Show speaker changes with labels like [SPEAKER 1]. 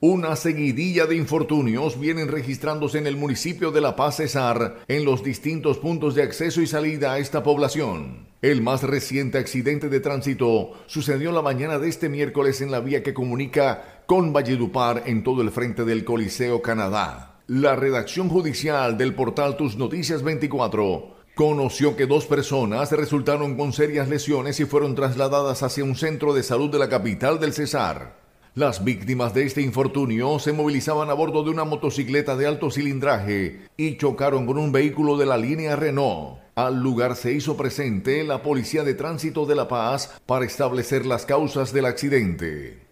[SPEAKER 1] Una seguidilla de infortunios vienen registrándose en el municipio de La Paz Cesar en los distintos puntos de acceso y salida a esta población. El más reciente accidente de tránsito sucedió la mañana de este miércoles en la vía que comunica con Valledupar en todo el frente del Coliseo Canadá. La redacción judicial del portal Tus Noticias 24 conoció que dos personas resultaron con serias lesiones y fueron trasladadas hacia un centro de salud de la capital del Cesar. Las víctimas de este infortunio se movilizaban a bordo de una motocicleta de alto cilindraje y chocaron con un vehículo de la línea Renault. Al lugar se hizo presente la Policía de Tránsito de La Paz para establecer las causas del accidente.